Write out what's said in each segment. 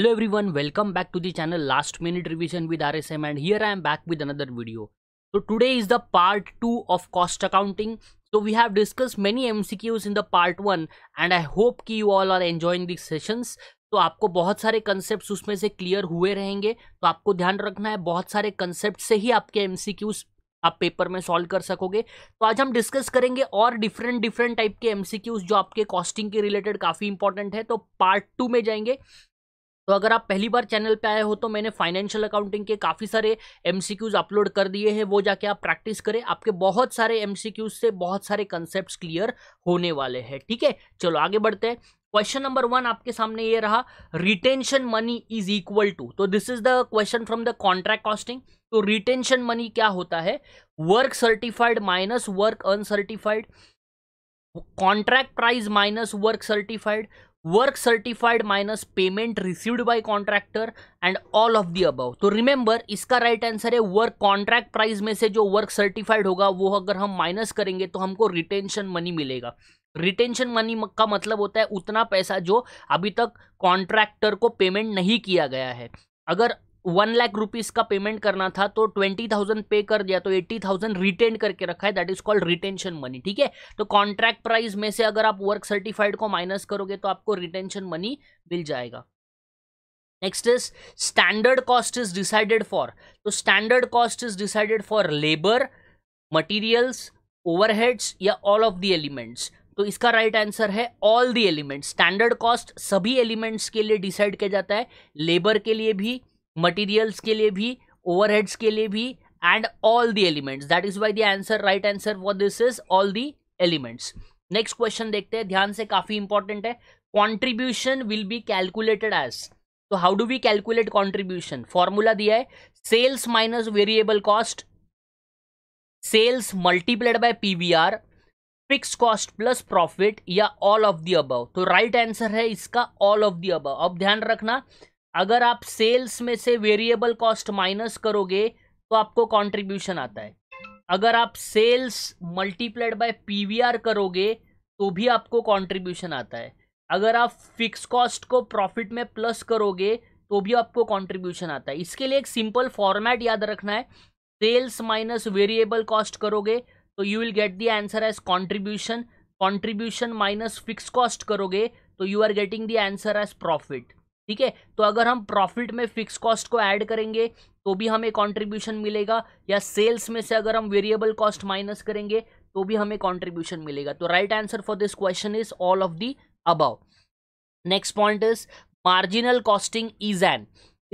Hello one welcome back to the channel last minute revision with RSM and here I am back with another video तो today is the part two of cost accounting so we have discuss many M C Qs in the part one and I hope की you all are enjoying this sessions तो आपको बहुत सारे concept उसमें से clear हुए रहेंगे तो आपको ध्यान रखना है बहुत सारे कंसेप्ट से ही आपके एम आप पेपर में सॉल्व कर सकोगे तो आज हम डिस्कस करेंगे और डिफरेंट डिफरेंट टाइप के एम सी क्यूज जो आपके कॉस्टिंग के रिलेटेड काफ़ी इंपॉर्टेंट है तो पार्ट टू में जाएंगे तो अगर आप पहली बार चैनल पे आए हो तो मैंने फाइनेंशियल अकाउंटिंग के काफ़ी सारे एम अपलोड कर दिए हैं वो जाके आप प्रैक्टिस करें आपके बहुत सारे एम से बहुत सारे कंसेप्ट क्लियर होने वाले हैं ठीक है चलो आगे बढ़ते हैं क्वेश्चन नंबर वन आपके सामने ये रहा retention money is equal to तो this is the question from the contract costing तो रिटेंशन मनी क्या होता है work certified minus work uncertified contract price minus work certified work certified minus payment received by contractor and all of the above तो remember इसका right right answer है work contract price में से जो work certified होगा वो अगर हम माइनस करेंगे तो हमको रिटेंशन मनी मिलेगा रिटेंशन मनी का मतलब होता है उतना पैसा जो अभी तक कॉन्ट्रैक्टर को पेमेंट नहीं किया गया है अगर वन लाख रुपीज़ का पेमेंट करना था तो ट्वेंटी थाउजेंड पे कर दिया तो एट्टी थाउजेंड रिटेन करके रखा है that is called retention money ठीक है तो कॉन्ट्रैक्ट प्राइस में से अगर आप वर्क सर्टिफाइड को माइनस करोगे तो आपको रिटेंशन मनी मिल जाएगा next is standard cost is decided for तो standard cost is decided for labour materials overheads या ऑल ऑफ द एलिमेंट्स तो इसका राइट right आंसर है all the elements standard cost सभी एलिमेंट्स के लिए डिसाइड किया जाता है लेबर के लिए भी मटेरियल्स के लिए भी ओवरहेड्स के लिए भी and all the elements that is why the answer right answer for this is all the elements next question देखते हैं ध्यान से काफी इंपॉर्टेंट है contribution will be calculated as तो how do we calculate contribution formula दिया है sales minus variable cost sales multiplied by PVR fix cost plus profit या ऑल ऑफ दी अबव तो राइट right आंसर है इसका all of the above अब ध्यान रखना अगर आप सेल्स में से वेरिएबल कॉस्ट माइनस करोगे तो आपको कंट्रीब्यूशन आता है अगर आप सेल्स मल्टीप्लाइड बाय पीवीआर करोगे तो भी आपको कंट्रीब्यूशन आता है अगर आप फिक्स कॉस्ट को प्रॉफिट में प्लस करोगे तो भी आपको कंट्रीब्यूशन आता है इसके लिए एक सिंपल फॉर्मेट याद रखना है सेल्स माइनस वेरिएबल कॉस्ट करोगे तो you will get the answer as contribution contribution minus fix cost करोगे तो you are getting the answer as profit ठीक है तो अगर हम प्रॉफिट में फिक्स कॉस्ट को ऐड करेंगे तो भी हमें कंट्रीब्यूशन मिलेगा या सेल्स में से अगर हम वेरिएबल कॉस्ट माइनस करेंगे तो भी हमें कंट्रीब्यूशन मिलेगा तो right answer for this question is all of the above next point is marginal costing is an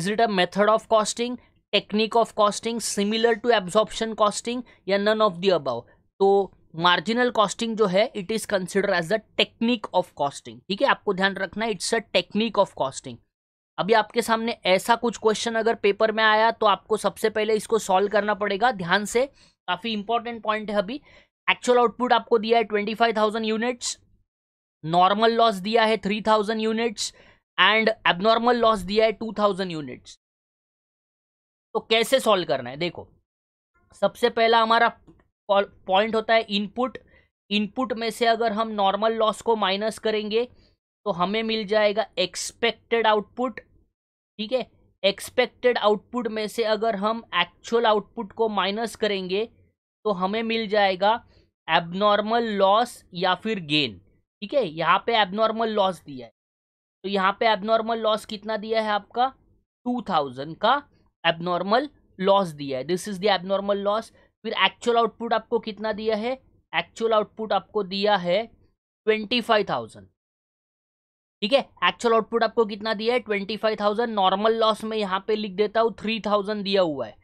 is it a method of costing technique of costing similar to absorption costing या none of the above तो marginal costing जो है it is consider as a technique of costing ठीक है आपको ध्यान रखना it's a technique of costing अभी आपके सामने ऐसा कुछ क्वेश्चन अगर पेपर में आया तो आपको सबसे पहले इसको सॉल्व करना पड़ेगा ध्यान से काफी इंपॉर्टेंट पॉइंट है अभी एक्चुअल आउटपुट आपको दिया है twenty five thousand units normal loss दिया है three thousand units and abnormal loss दिया है टू थाउजेंड यूनिट्स तो कैसे सॉल्व करना है देखो सबसे पहला हमारा पॉइंट होता है इनपुट इनपुट में से अगर हम नॉर्मल लॉस को माइनस करेंगे तो हमें मिल जाएगा एक्सपेक्टेड आउटपुट ठीक है एक्सपेक्टेड आउटपुट में से अगर हम एक्चुअल आउटपुट को माइनस करेंगे तो हमें मिल जाएगा एबनॉर्मल लॉस या फिर गेन ठीक है यहाँ पे एबनॉर्मल लॉस दिया है तो यहाँ पे एबनॉर्मल लॉस कितना दिया है आपका टू थाउजेंड का एबनॉर्मल लॉस दिया है this is the abnormal loss फिर एक्चुअल आउटपुट आपको कितना दिया है एक्चुअल आउटपुट आपको दिया है ट्वेंटी फाइव थाउजेंड ठीक है एक्चुअल आउटपुट आपको कितना दिया है twenty five thousand normal loss में यहाँ पे लिख देता हूँ थ्री थाउजेंड दिया हुआ है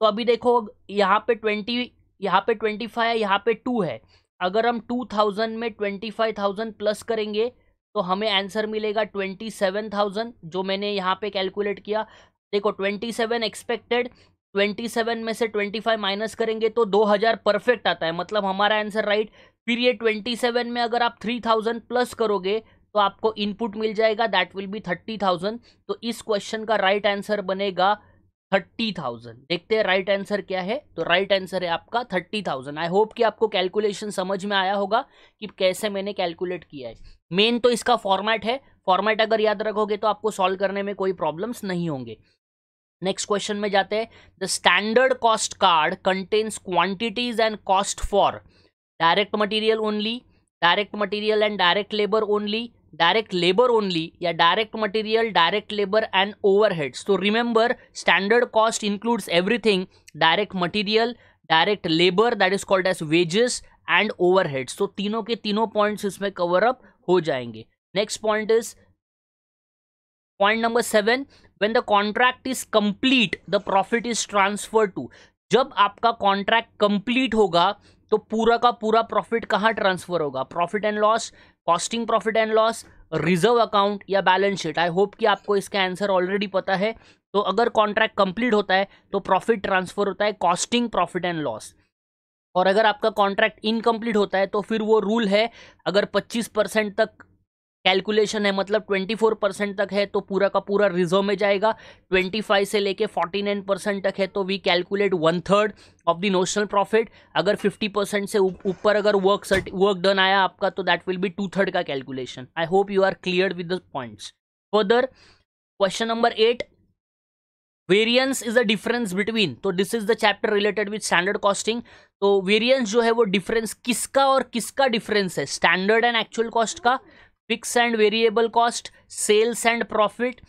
तो अभी देखो यहाँ पे ट्वेंटी यहाँ पे ट्वेंटी फाइव है यहाँ पे टू है अगर हम टू थाउजेंड में ट्वेंटी फाइव थाउजेंड प्लस करेंगे तो हमें आंसर मिलेगा ट्वेंटी सेवन थाउजेंड जो मैंने यहाँ पे कैलकुलेट किया देखो twenty seven expected twenty seven में से ट्वेंटी फाइव माइनस करेंगे तो दो हज़ार परफेक्ट आता है मतलब हमारा आंसर राइट फिर ये ट्वेंटी सेवन में अगर आप थ्री थाउजेंड प्लस करोगे तो आपको इनपुट मिल जाएगा that will be thirty thousand तो इस क्वेश्चन का राइट right आंसर बनेगा थर्टी थाउजेंड देखते हैं राइट आंसर क्या है तो राइट right आंसर है आपका थर्टी थाउजेंड आई होप कि आपको कैलकुलेशन समझ में आया होगा कि कैसे मैंने कैलकुलेट किया है मेन तो इसका फॉर्मेट है फॉर्मेट अगर याद रखोगे तो आपको सॉल्व करने में कोई प्रॉब्लम्स नहीं होंगे नेक्स्ट क्वेश्चन में जाते हैं the standard cost card contains quantities and cost for direct material only direct material and direct labour only direct labour only या direct material direct labour and overheads तो remember standard cost includes everything direct material direct labour that is called as wages and overheads तो तीनों के तीनों points इसमें cover up हो जाएंगे next point is point number seven when the contract is complete the profit is transfer to जब आपका contract complete होगा तो पूरा का पूरा प्रॉफिट कहाँ ट्रांसफर होगा profit and loss costing profit and loss reserve account या बैलेंस शीट आई होप कि आपको इसका आंसर ऑलरेडी पता है तो अगर कॉन्ट्रैक्ट कंप्लीट होता है तो प्रॉफिट ट्रांसफर होता है कॉस्टिंग प्रॉफिट एंड लॉस और अगर आपका कॉन्ट्रैक्ट इनकम्प्लीट होता है तो फिर वो रूल है अगर 25 परसेंट तक कैलकुलेशन है मतलब 24 परसेंट तक है तो पूरा का पूरा रिजर्व में जाएगा 25 से लेके 49 परसेंट तक है तो we calculate one third of the notional profit अगर 50 परसेंट से ऊपर अगर वर्क सर्ट वर्क डन आया आपका तो that will be two third का calculation I hope you are clear with the points further question number eight variance is a difference between तो this is the chapter related with standard costing तो variance जो है वो difference किसका और किसका difference है स्टैंडर्ड एंड एक्चुअल कॉस्ट का fix and variable cost sales and profit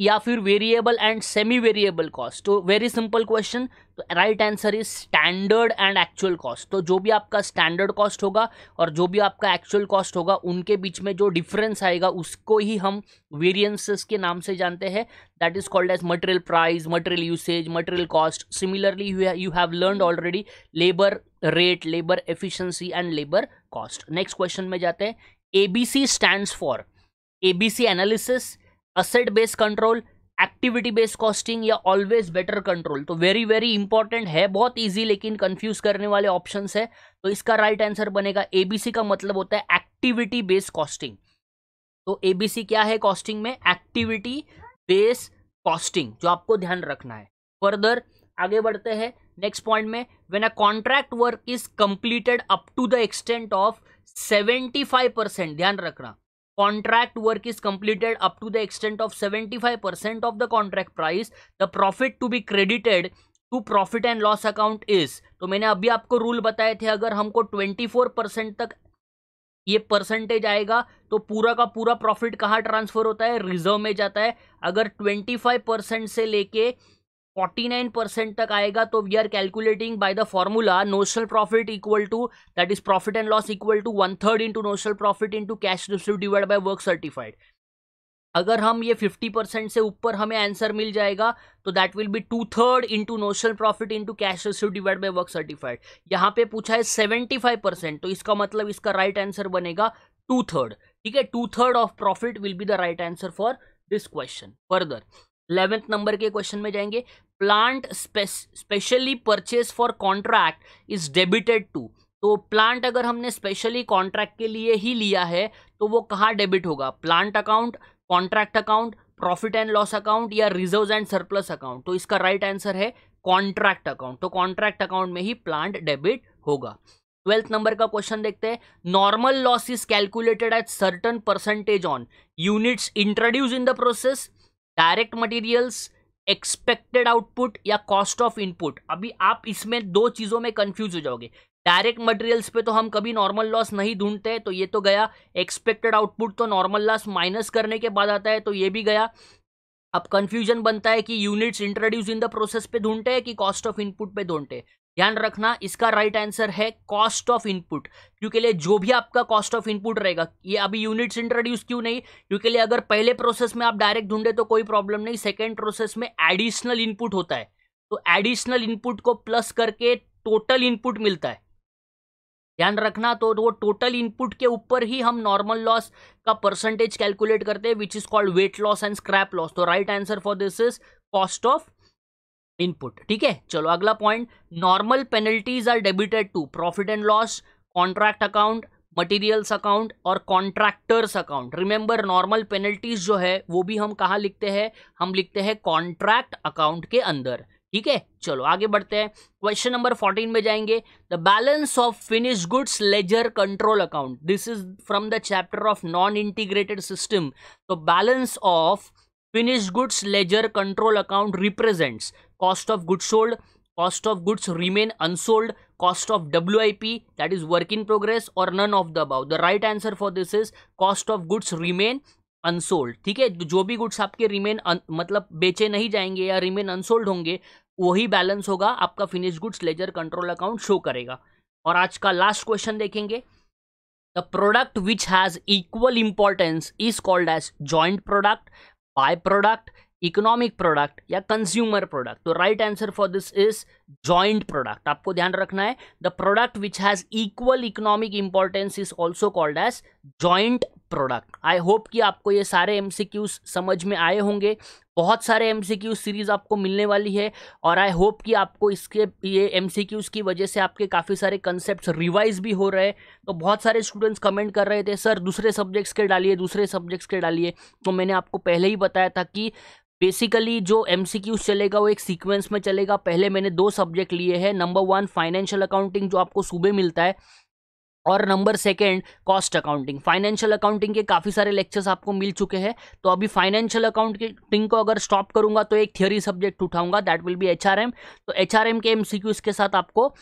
या फिर variable and semi variable cost तो वेरी सिंपल क्वेश्चन तो right answer is standard and actual cost तो जो भी आपका स्टैंडर्ड कॉस्ट होगा और जो भी आपका एक्चुअल कॉस्ट होगा उनके बीच में जो डिफरेंस आएगा उसको ही हम वेरिएंसेस के नाम से जानते हैं that is called as material price material usage material cost similarly you have learn already labour rate labour efficiency and labour cost next question में जाते हैं ABC stand for ABC analysis asset base control activity based costing या always better control तो very very important है बहुत easy लेकिन confuse करने वाले ऑप्शन है तो इसका राइट right आंसर बनेगा एबीसी का मतलब होता है एक्टिविटी बेस्ड कॉस्टिंग तो एबीसी क्या है कॉस्टिंग में एक्टिविटी बेस कॉस्टिंग जो आपको ध्यान रखना है फर्दर आगे बढ़ते हैं नेक्स्ट पॉइंट में when a contract work is completed up to the extent of 75 percent ध्यान रखना contract work is completed up to the extent of 75% of the contract price the profit to be credited to profit and loss account is तो मैंने अभी आपको rule बताए थे अगर हमको 24 परसेंट तक ये परसेंटेज आएगा तो पूरा का पूरा प्रॉफिट कहाँ ट्रांसफर होता है रिजर्व में जाता है अगर 25 परसेंट से लेके फोर्टी नाइन परसेंट तक आएगा तो we are calculating by the formula notional profit equal to that is profit and loss equal to one third into notional profit into cash receive divide by work certified अगर हम ये fifty percent से ऊपर हमें answer मिल जाएगा तो that will be two third into notional profit into cash receive divide by work certified यहाँ पे पूछा है सेवेंटी फाइव परसेंट तो इसका मतलब इसका राइट right आंसर बनेगा टू थर्ड ठीक है two third of profit will be the right answer for this question further eleventh number के क्वेश्चन में जाएंगे plant specially purchase for contract is debited to तो प्लांट अगर हमने स्पेशली कॉन्ट्रैक्ट के लिए ही लिया है तो वो कहाँ डेबिट होगा plant account contract account profit and loss account या रिजर्व एंड सरप्लस अकाउंट तो इसका राइट right आंसर है कॉन्ट्रैक्ट अकाउंट तो कॉन्ट्रैक्ट अकाउंट में ही प्लांट डेबिट होगा ट्वेल्थ नंबर का क्वेश्चन देखते हैं normal loss is calculated at certain percentage on units introduce in the process direct materials expected output या कॉस्ट ऑफ इनपुट अभी आप इसमें दो चीज़ों में कंफ्यूज हो जाओगे डायरेक्ट मटेरियल्स पे तो हम कभी नॉर्मल लॉस नहीं ढूंढते तो ये तो गया एक्सपेक्टेड आउटपुट तो नॉर्मल लॉस माइनस करने के बाद आता है तो ये भी गया अब कंफ्यूजन बनता है कि units introduce in the process पे ढूंढते हैं कि कॉस्ट ऑफ इनपुट पे ढूंढते हैं ध्यान रखना इसका राइट आंसर है कॉस्ट ऑफ इनपुट क्योंकि लिए जो भी आपका कॉस्ट ऑफ इनपुट रहेगा ये अभी यूनिट्स इंट्रोड्यूस क्यों नहीं क्योंकि लिए अगर पहले प्रोसेस में आप डायरेक्ट ढूंढे तो कोई प्रॉब्लम नहीं सेकेंड प्रोसेस में एडिशनल इनपुट होता है तो एडिशनल इनपुट को प्लस करके टोटल इनपुट मिलता है ध्यान रखना तो वो टोटल इनपुट के ऊपर ही हम नॉर्मल लॉस का परसेंटेज कैलकुलेट करते हैं which is called weight loss and scrap loss तो right answer for this is cost of input ठीक है चलो अगला point normal penalties are debited to profit and loss contract account materials account और contractors account remember normal penalties जो है वो भी हम कहाँ लिखते हैं हम लिखते हैं कॉन्ट्रैक्ट अकाउंट के अंदर ठीक है चलो आगे बढ़ते हैं क्वेश्चन नंबर फोर्टीन में जाएंगे the balance of finish goods ledger control account this is from the chapter of non integrated system तो balance of finish goods ledger control account represents cost of goods sold cost of goods remain unsold cost of wip that is work in progress or none of the above the right answer for this is cost of goods remain unsold ठीक है जो भी goods आपके remain मतलब बेचे नहीं जाएंगे या रिमेन अनसोल्ड होंगे वही बैलेंस होगा आपका finish goods ledger control account show करेगा और आज का लास्ट क्वेश्चन देखेंगे the product which has equal importance is called as joint product by product economic product या कंज्यूमर प्रोडक्ट तो right answer for this is joint product आपको ध्यान रखना है the product which has equal economic importance is also called as joint product I hope कि आपको ये सारे एम समझ में आए होंगे बहुत सारे एम सीरीज़ आपको मिलने वाली है और आई होप कि आपको इसके ये एम की वजह से आपके काफ़ी सारे कंसेप्ट रिवाइज भी हो रहे हैं तो बहुत सारे स्टूडेंट्स कमेंट कर रहे थे सर दूसरे सब्जेक्ट्स के डालिए दूसरे सब्जेक्ट्स के डालिए तो मैंने आपको पहले ही बताया था कि बेसिकली जो एम चलेगा वो एक सीक्वेंस में चलेगा पहले मैंने दो सब्जेक्ट लिए हैं नंबर वन फाइनेंशियल अकाउंटिंग जो आपको सुबह मिलता है और number second cost accounting financial accounting के काफ़ी सारे लेक्चर्स आपको मिल चुके हैं तो अभी फाइनेंशियल अकाउंटिंग को अगर स्टॉप करूंगा तो एक थियोरी सब्जेक्ट उठाऊंगा दैट विल बी एच तो एच के एम के साथ आपको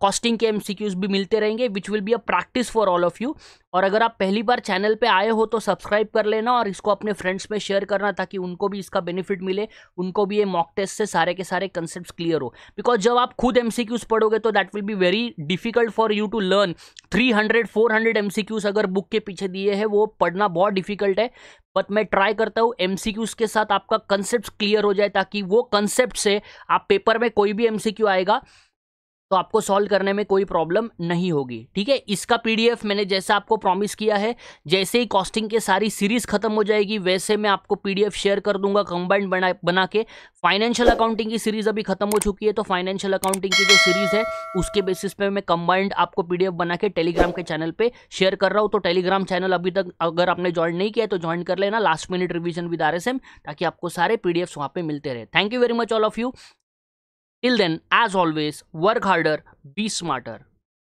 कॉस्टिंग के एमसीक्यूज भी मिलते रहेंगे which will be a practice for all of you और अगर आप पहली बार चैनल पे आए हो तो सब्सक्राइब कर लेना और इसको अपने फ्रेंड्स में शेयर करना ताकि उनको भी इसका बेनिफिट मिले उनको भी ये मॉक टेस्ट से सारे के सारे कंसेप्ट क्लियर हो बिकॉज जब आप खुद एम पढ़ोगे तो that will be very difficult for you to learn three hundred four hundred M अगर बुक के पीछे दिए हैं वो पढ़ना बहुत डिफिकल्ट है बट मैं ट्राई करता हूँ एम के साथ आपका कंसेप्ट क्लियर हो जाए ताकि वो कंसेप्ट से आप पेपर में कोई भी एम आएगा तो आपको सॉल्व करने में कोई प्रॉब्लम नहीं होगी ठीक है इसका पीडीएफ मैंने जैसा आपको प्रॉमिस किया है जैसे ही कॉस्टिंग के सारी सीरीज खत्म हो जाएगी वैसे मैं आपको पीडीएफ शेयर कर दूंगा कंबाइंड बना बना के फाइनेंशियल अकाउंटिंग की सीरीज अभी खत्म हो चुकी है तो फाइनेंशियल अकाउंटिंग की जो सीरीज है उसके बेसिस पे मैं कंबाइंड आपको पीडीएफ बना के टेलीग्राम के चैनल पे शेयर कर रहा हूँ तो टेलीग्राम चैनल अभी तक अगर आपने ज्वाइन नहीं किया तो ज्वाइन कर लेना last minute revision with R ताकि आपको सारे पीडीएफ वहाँ पे मिलते रहे thank you very much all of you Till then, as always, work harder, be smarter.